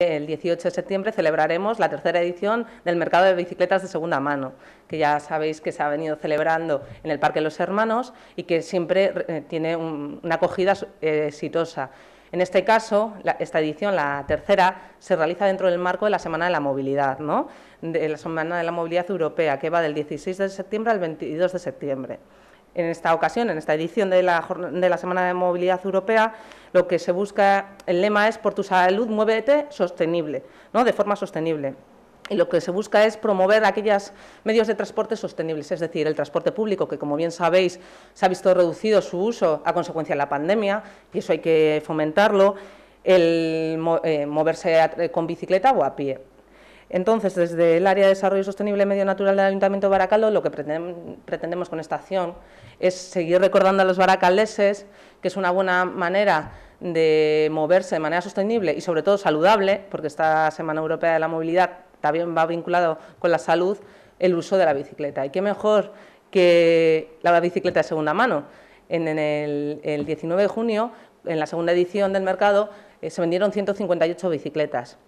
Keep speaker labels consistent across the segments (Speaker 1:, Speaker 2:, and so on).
Speaker 1: El 18 de septiembre celebraremos la tercera edición del mercado de bicicletas de segunda mano, que ya sabéis que se ha venido celebrando en el Parque de Los Hermanos y que siempre eh, tiene una acogida eh, exitosa. En este caso, esta edición, la tercera, se realiza dentro del marco de la Semana de la Movilidad, de la Semana de la Movilidad Europea, que va del 16 de septiembre al 22 de septiembre. En esta ocasión, en esta edición de la, de la Semana de Movilidad Europea, lo que se busca, el lema es por tu salud, muévete sostenible, ¿no? de forma sostenible. Y lo que se busca es promover aquellos medios de transporte sostenibles, es decir, el transporte público, que como bien sabéis se ha visto reducido su uso a consecuencia de la pandemia, y eso hay que fomentarlo, el eh, moverse con bicicleta o a pie. Entonces, desde el área de desarrollo sostenible y medio natural del Ayuntamiento de Baracaldo, lo que pretendemos con esta acción es seguir recordando a los baracaldeses que es una buena manera de moverse de manera sostenible y sobre todo saludable, porque esta Semana Europea de la Movilidad también va vinculado con la salud, el uso de la bicicleta. Y qué mejor que la bicicleta de segunda mano. En, el, 19 de junio, en la segunda edición del mercado, eh, se vendieron 158 bicicletas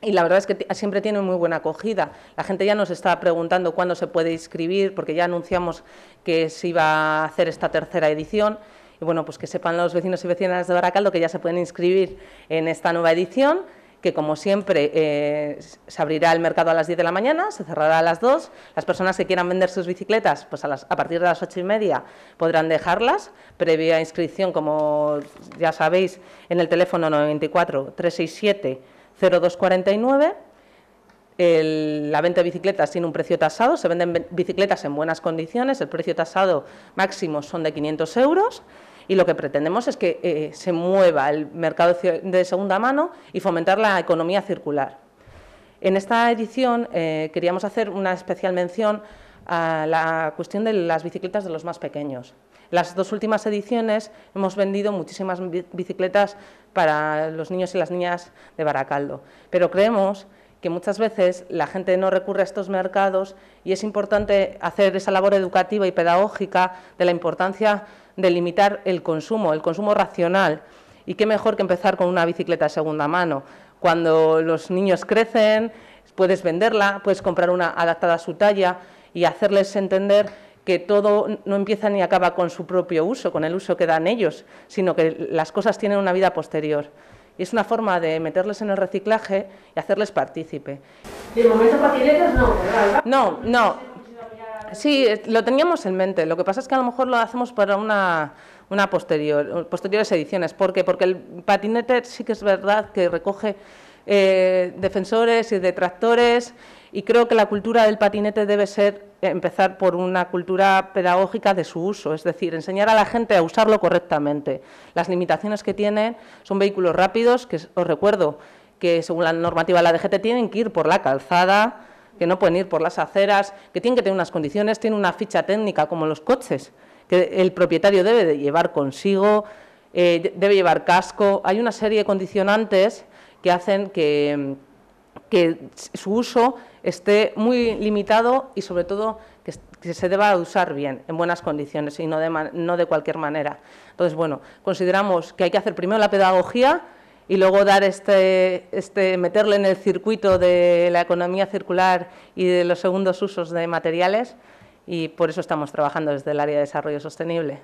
Speaker 1: y la verdad es que siempre tiene muy buena acogida. La gente ya nos está preguntando cuándo se puede inscribir, porque ya anunciamos que se iba a hacer esta tercera edición. Y bueno, pues que sepan los vecinos y vecinas de Baracaldo que ya se pueden inscribir en esta nueva edición, que como siempre eh, se abrirá el mercado a las 10 de la mañana, se cerrará a las 2. Las personas que quieran vender sus bicicletas, pues a, a partir de las 8 y media podrán dejarlas, previa inscripción, como ya sabéis, en el teléfono 94 367 0249. la venta de bicicletas tiene un precio tasado, se venden bicicletas en buenas condiciones, el precio tasado máximo son de 500 euros y lo que pretendemos es que eh, se mueva el mercado de segunda mano y fomentar la economía circular. En esta edición eh, queríamos hacer una especial mención a la cuestión de las bicicletas de los más pequeños. Las dos últimas ediciones hemos vendido muchísimas bicicletas para los niños y las niñas de Baracaldo, pero creemos que muchas veces la gente no recurre a estos mercados y es importante hacer esa labor educativa y pedagógica de la importancia de limitar el consumo, el consumo racional. Y qué mejor que empezar con una bicicleta de segunda mano. Cuando los niños crecen, puedes venderla, puedes comprar una adaptada a su talla y hacerles entender que todo no empieza ni acaba con su propio uso, con el uso que dan ellos, sino que las cosas tienen una vida posterior. Y es una forma de meterles en el reciclaje y hacerles partícipe. De momento patinetas no, No, no. Sí, lo teníamos en mente. Lo que pasa es que a lo mejor lo hacemos para una, una posterior, posteriores ediciones. ¿Por qué? Porque el patinete sí que es verdad que recoge eh, defensores y detractores y creo que la cultura del patinete debe ser empezar por una cultura pedagógica de su uso, es decir, enseñar a la gente a usarlo correctamente. Las limitaciones que tienen son vehículos rápidos, que os recuerdo que según la normativa de la DGT tienen que ir por la calzada, que no pueden ir por las aceras, que tienen que tener unas condiciones, tienen una ficha técnica como los coches, que el propietario debe de llevar consigo, eh, debe llevar casco. Hay una serie de condicionantes que hacen que, que su uso esté muy limitado y, sobre todo, que, se deba usar bien, en buenas condiciones y no de, no de cualquier manera. Entonces, bueno, consideramos que hay que hacer primero la pedagogía y luego dar este, este, meterle en el circuito de la economía circular y de los segundos usos de materiales y por eso estamos trabajando desde el área de desarrollo sostenible.